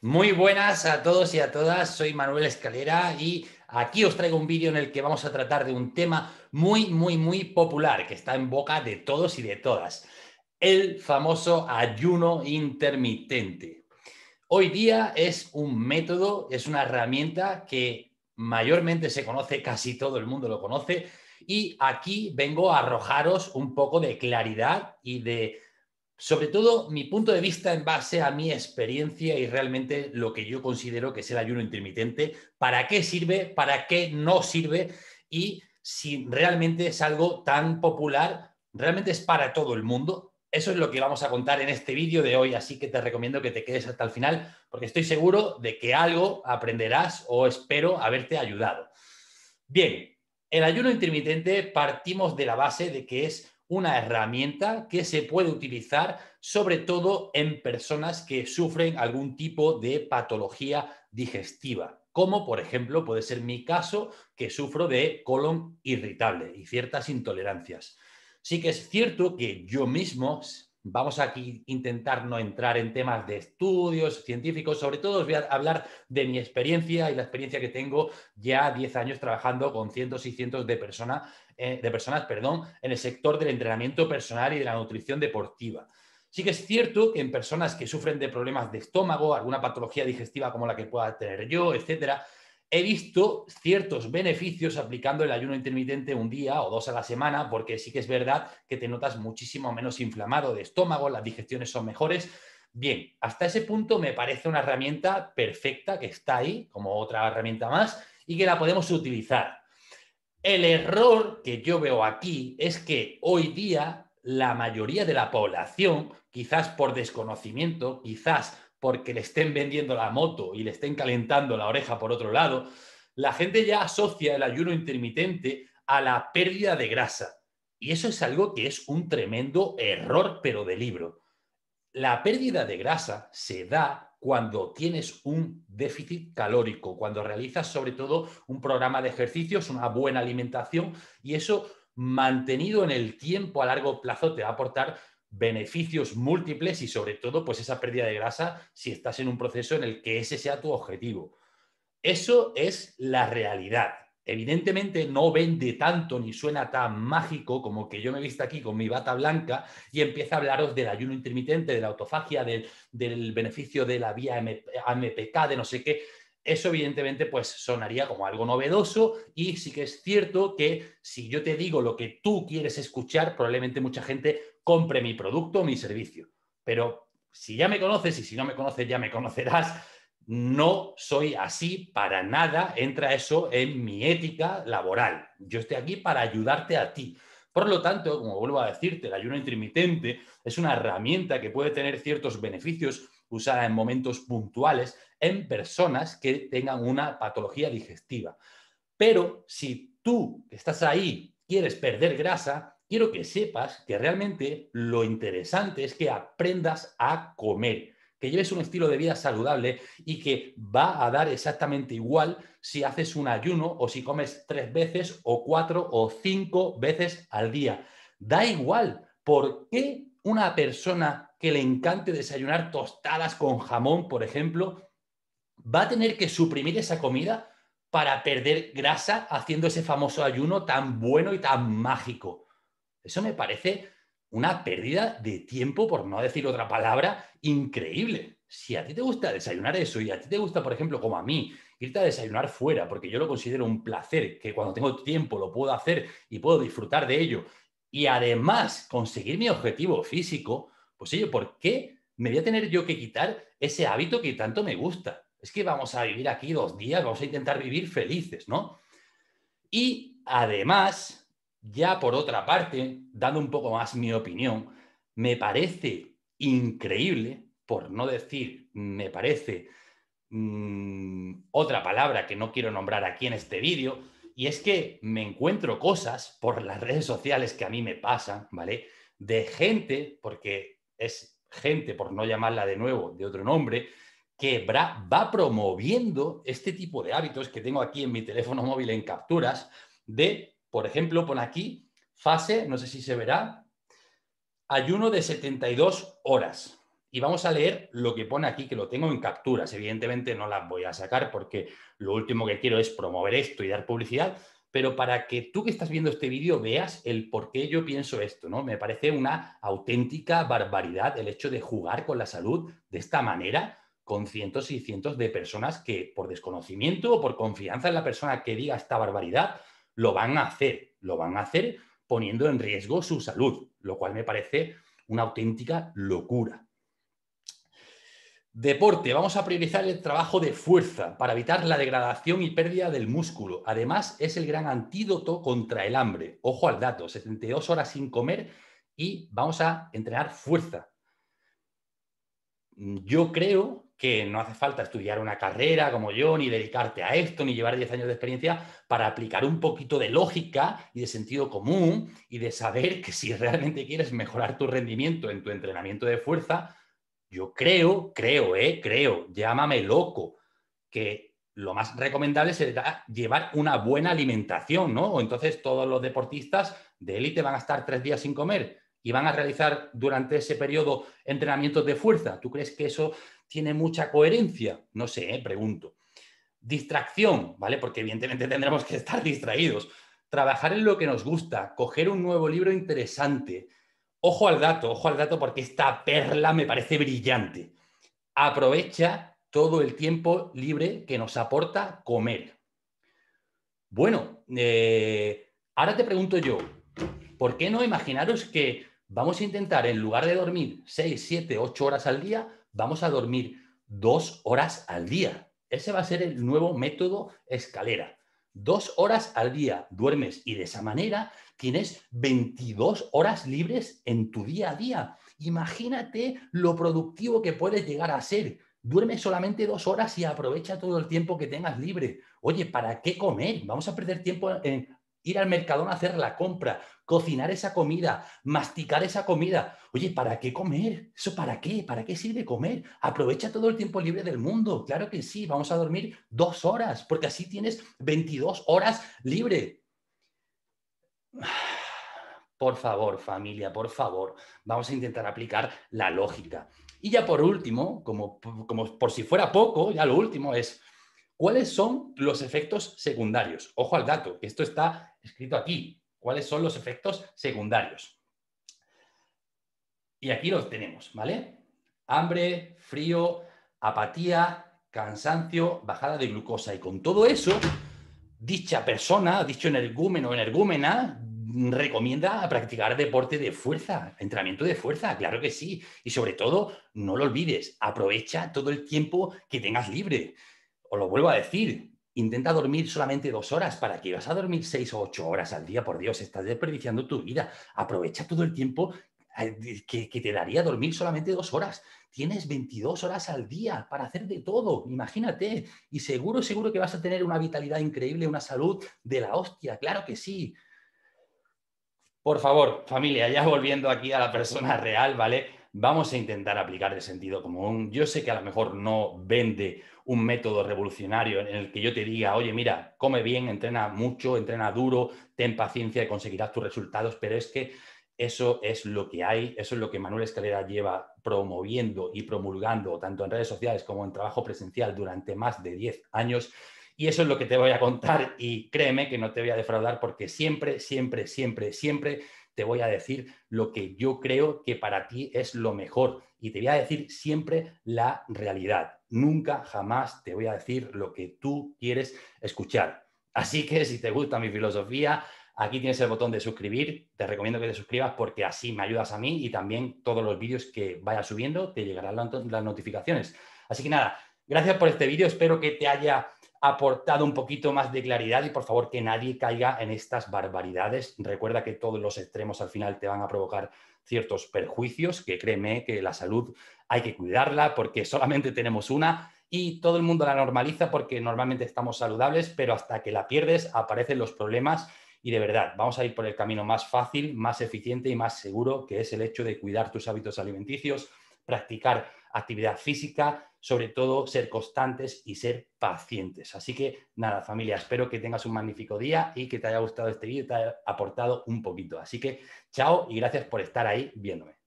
Muy buenas a todos y a todas, soy Manuel Escalera y aquí os traigo un vídeo en el que vamos a tratar de un tema muy, muy, muy popular que está en boca de todos y de todas, el famoso ayuno intermitente. Hoy día es un método, es una herramienta que mayormente se conoce, casi todo el mundo lo conoce, y aquí vengo a arrojaros un poco de claridad y de sobre todo mi punto de vista en base a mi experiencia y realmente lo que yo considero que es el ayuno intermitente, para qué sirve, para qué no sirve y si realmente es algo tan popular, realmente es para todo el mundo. Eso es lo que vamos a contar en este vídeo de hoy, así que te recomiendo que te quedes hasta el final porque estoy seguro de que algo aprenderás o espero haberte ayudado. Bien, el ayuno intermitente partimos de la base de que es una herramienta que se puede utilizar sobre todo en personas que sufren algún tipo de patología digestiva, como por ejemplo puede ser mi caso que sufro de colon irritable y ciertas intolerancias. Sí que es cierto que yo mismo Vamos a intentar no entrar en temas de estudios científicos, sobre todo os voy a hablar de mi experiencia y la experiencia que tengo ya 10 años trabajando con cientos y cientos de, eh, de personas perdón, en el sector del entrenamiento personal y de la nutrición deportiva. Sí que es cierto que en personas que sufren de problemas de estómago, alguna patología digestiva como la que pueda tener yo, etcétera, he visto ciertos beneficios aplicando el ayuno intermitente un día o dos a la semana, porque sí que es verdad que te notas muchísimo menos inflamado de estómago, las digestiones son mejores. Bien, hasta ese punto me parece una herramienta perfecta que está ahí, como otra herramienta más, y que la podemos utilizar. El error que yo veo aquí es que hoy día la mayoría de la población, quizás por desconocimiento, quizás porque le estén vendiendo la moto y le estén calentando la oreja por otro lado, la gente ya asocia el ayuno intermitente a la pérdida de grasa. Y eso es algo que es un tremendo error, pero de libro. La pérdida de grasa se da cuando tienes un déficit calórico, cuando realizas sobre todo un programa de ejercicios, una buena alimentación y eso mantenido en el tiempo a largo plazo te va a aportar beneficios múltiples y sobre todo pues esa pérdida de grasa si estás en un proceso en el que ese sea tu objetivo. Eso es la realidad. Evidentemente no vende tanto ni suena tan mágico como que yo me visto aquí con mi bata blanca y empieza a hablaros del ayuno intermitente, de la autofagia, del, del beneficio de la vía MPK, de no sé qué. Eso evidentemente pues sonaría como algo novedoso y sí que es cierto que si yo te digo lo que tú quieres escuchar, probablemente mucha gente compre mi producto o mi servicio. Pero si ya me conoces y si no me conoces ya me conocerás, no soy así para nada, entra eso en mi ética laboral. Yo estoy aquí para ayudarte a ti. Por lo tanto, como vuelvo a decirte, el ayuno intermitente es una herramienta que puede tener ciertos beneficios usada en momentos puntuales en personas que tengan una patología digestiva. Pero si tú estás ahí, quieres perder grasa, quiero que sepas que realmente lo interesante es que aprendas a comer que lleves un estilo de vida saludable y que va a dar exactamente igual si haces un ayuno o si comes tres veces o cuatro o cinco veces al día. Da igual por qué una persona que le encante desayunar tostadas con jamón, por ejemplo, va a tener que suprimir esa comida para perder grasa haciendo ese famoso ayuno tan bueno y tan mágico. Eso me parece una pérdida de tiempo, por no decir otra palabra, increíble. Si a ti te gusta desayunar eso y a ti te gusta, por ejemplo, como a mí, irte a desayunar fuera, porque yo lo considero un placer, que cuando tengo tiempo lo puedo hacer y puedo disfrutar de ello, y además conseguir mi objetivo físico, pues oye, ¿por qué me voy a tener yo que quitar ese hábito que tanto me gusta? Es que vamos a vivir aquí dos días, vamos a intentar vivir felices, ¿no? Y además, ya por otra parte, dando un poco más mi opinión, me parece increíble, por no decir, me parece mm, otra palabra que no quiero nombrar aquí en este vídeo, y es que me encuentro cosas por las redes sociales que a mí me pasan, ¿vale? De gente, porque es gente, por no llamarla de nuevo de otro nombre, que va promoviendo este tipo de hábitos que tengo aquí en mi teléfono móvil en capturas, de, por ejemplo, pon aquí fase, no sé si se verá, ayuno de 72 horas. Y vamos a leer lo que pone aquí, que lo tengo en capturas. Evidentemente no las voy a sacar porque lo último que quiero es promover esto y dar publicidad, pero para que tú que estás viendo este vídeo veas el por qué yo pienso esto, ¿no? Me parece una auténtica barbaridad el hecho de jugar con la salud de esta manera con cientos y cientos de personas que por desconocimiento o por confianza en la persona que diga esta barbaridad, lo van a hacer, lo van a hacer poniendo en riesgo su salud, lo cual me parece una auténtica locura. Deporte, vamos a priorizar el trabajo de fuerza para evitar la degradación y pérdida del músculo. Además, es el gran antídoto contra el hambre. Ojo al dato, 72 horas sin comer y vamos a entrenar fuerza. Yo creo que no hace falta estudiar una carrera como yo, ni dedicarte a esto, ni llevar 10 años de experiencia para aplicar un poquito de lógica y de sentido común y de saber que si realmente quieres mejorar tu rendimiento en tu entrenamiento de fuerza, yo creo, creo, eh, creo, llámame loco, que lo más recomendable será llevar una buena alimentación, ¿no? Entonces todos los deportistas de élite van a estar tres días sin comer y van a realizar durante ese periodo entrenamientos de fuerza. ¿Tú crees que eso tiene mucha coherencia? No sé, eh, pregunto. Distracción, ¿vale? Porque evidentemente tendremos que estar distraídos. Trabajar en lo que nos gusta, coger un nuevo libro interesante, Ojo al dato, ojo al dato porque esta perla me parece brillante. Aprovecha todo el tiempo libre que nos aporta comer. Bueno, eh, ahora te pregunto yo, ¿por qué no imaginaros que vamos a intentar, en lugar de dormir 6, 7, 8 horas al día, vamos a dormir 2 horas al día? Ese va a ser el nuevo método escalera. Dos horas al día duermes y de esa manera tienes 22 horas libres en tu día a día. Imagínate lo productivo que puedes llegar a ser. Duerme solamente dos horas y aprovecha todo el tiempo que tengas libre. Oye, ¿para qué comer? Vamos a perder tiempo en ir al mercadón a hacer la compra, cocinar esa comida, masticar esa comida. Oye, ¿para qué comer? ¿Eso para qué? ¿Para qué sirve comer? Aprovecha todo el tiempo libre del mundo. Claro que sí, vamos a dormir dos horas, porque así tienes 22 horas libre. Por favor, familia, por favor, vamos a intentar aplicar la lógica. Y ya por último, como, como por si fuera poco, ya lo último es, ¿Cuáles son los efectos secundarios? Ojo al dato, que esto está escrito aquí. ¿Cuáles son los efectos secundarios? Y aquí los tenemos, ¿vale? Hambre, frío, apatía, cansancio, bajada de glucosa. Y con todo eso, dicha persona, dicho energúmeno o energúmena, recomienda practicar deporte de fuerza, entrenamiento de fuerza, claro que sí. Y sobre todo, no lo olvides, aprovecha todo el tiempo que tengas libre os lo vuelvo a decir, intenta dormir solamente dos horas. ¿Para que vas a dormir seis o ocho horas al día? Por Dios, estás desperdiciando tu vida. Aprovecha todo el tiempo que, que te daría dormir solamente dos horas. Tienes 22 horas al día para hacer de todo, imagínate. Y seguro, seguro que vas a tener una vitalidad increíble, una salud de la hostia, claro que sí. Por favor, familia, ya volviendo aquí a la persona real, ¿vale? vamos a intentar aplicar el sentido común. Yo sé que a lo mejor no vende un método revolucionario en el que yo te diga, oye, mira, come bien, entrena mucho, entrena duro, ten paciencia y conseguirás tus resultados, pero es que eso es lo que hay, eso es lo que Manuel Escalera lleva promoviendo y promulgando tanto en redes sociales como en trabajo presencial durante más de 10 años. Y eso es lo que te voy a contar y créeme que no te voy a defraudar porque siempre, siempre, siempre, siempre te voy a decir lo que yo creo que para ti es lo mejor y te voy a decir siempre la realidad. Nunca, jamás te voy a decir lo que tú quieres escuchar. Así que si te gusta mi filosofía, aquí tienes el botón de suscribir. Te recomiendo que te suscribas porque así me ayudas a mí y también todos los vídeos que vaya subiendo te llegarán las notificaciones. Así que nada, gracias por este vídeo. Espero que te haya aportado un poquito más de claridad y por favor que nadie caiga en estas barbaridades. Recuerda que todos los extremos al final te van a provocar ciertos perjuicios, que créeme que la salud hay que cuidarla porque solamente tenemos una y todo el mundo la normaliza porque normalmente estamos saludables, pero hasta que la pierdes aparecen los problemas y de verdad vamos a ir por el camino más fácil, más eficiente y más seguro, que es el hecho de cuidar tus hábitos alimenticios, practicar actividad física, sobre todo ser constantes y ser pacientes. Así que nada, familia, espero que tengas un magnífico día y que te haya gustado este vídeo, te haya aportado un poquito. Así que chao y gracias por estar ahí viéndome.